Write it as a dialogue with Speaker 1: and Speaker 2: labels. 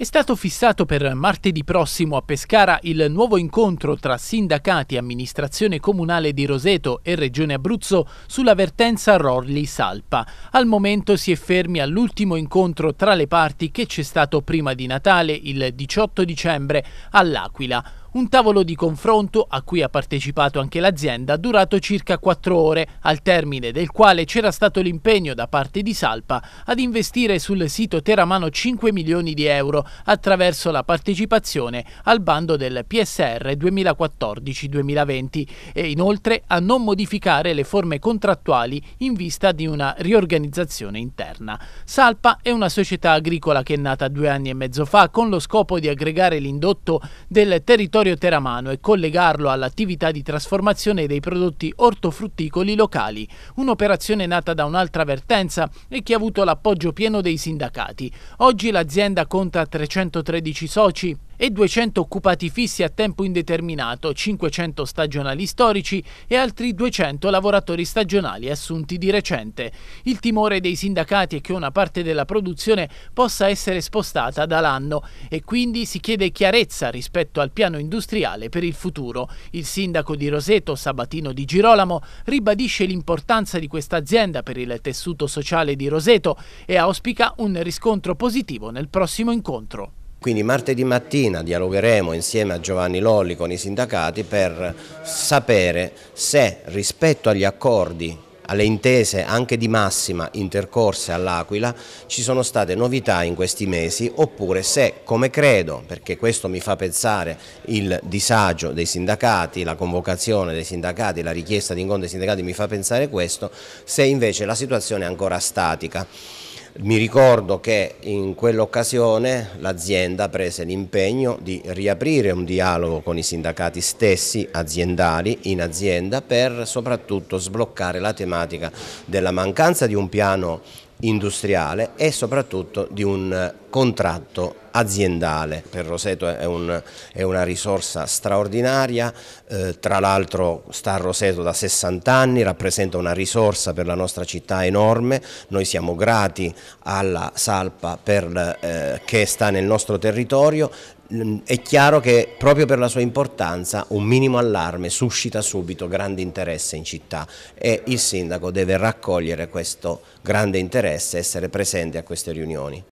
Speaker 1: È stato fissato per martedì prossimo a Pescara il nuovo incontro tra sindacati, amministrazione comunale di Roseto e Regione Abruzzo sulla vertenza Rorli-Salpa. Al momento si è fermi all'ultimo incontro tra le parti che c'è stato prima di Natale, il 18 dicembre, all'Aquila. Un tavolo di confronto, a cui ha partecipato anche l'azienda, durato circa quattro ore, al termine del quale c'era stato l'impegno da parte di Salpa ad investire sul sito Teramano 5 milioni di euro attraverso la partecipazione al bando del PSR 2014-2020 e inoltre a non modificare le forme contrattuali in vista di una riorganizzazione interna. Salpa è una società agricola che è nata due anni e mezzo fa con lo scopo di aggregare l'indotto del territorio territorio teramano e collegarlo all'attività di trasformazione dei prodotti ortofrutticoli locali, un'operazione nata da un'altra vertenza e che ha avuto l'appoggio pieno dei sindacati. Oggi l'azienda conta 313 soci, e 200 occupati fissi a tempo indeterminato, 500 stagionali storici e altri 200 lavoratori stagionali assunti di recente. Il timore dei sindacati è che una parte della produzione possa essere spostata dall'anno e quindi si chiede chiarezza rispetto al piano industriale per il futuro. Il sindaco di Roseto, Sabatino Di Girolamo, ribadisce l'importanza di questa azienda per il tessuto sociale di Roseto e auspica un riscontro positivo nel prossimo incontro.
Speaker 2: Quindi martedì mattina dialogheremo insieme a Giovanni Lolli con i sindacati per sapere se rispetto agli accordi alle intese anche di massima intercorse all'Aquila ci sono state novità in questi mesi oppure se, come credo, perché questo mi fa pensare il disagio dei sindacati, la convocazione dei sindacati, la richiesta di incontro dei sindacati mi fa pensare questo, se invece la situazione è ancora statica. Mi ricordo che in quell'occasione l'azienda prese l'impegno di riaprire un dialogo con i sindacati stessi aziendali in azienda per soprattutto sbloccare la tematica della mancanza di un piano industriale e soprattutto di un contratto aziendale. Per Roseto è, un, è una risorsa straordinaria, eh, tra l'altro sta a Roseto da 60 anni, rappresenta una risorsa per la nostra città enorme, noi siamo grati alla Salpa per, eh, che sta nel nostro territorio, mm, è chiaro che proprio per la sua importanza un minimo allarme suscita subito grande interesse in città e il sindaco deve raccogliere questo grande interesse interesse essere presente a queste riunioni.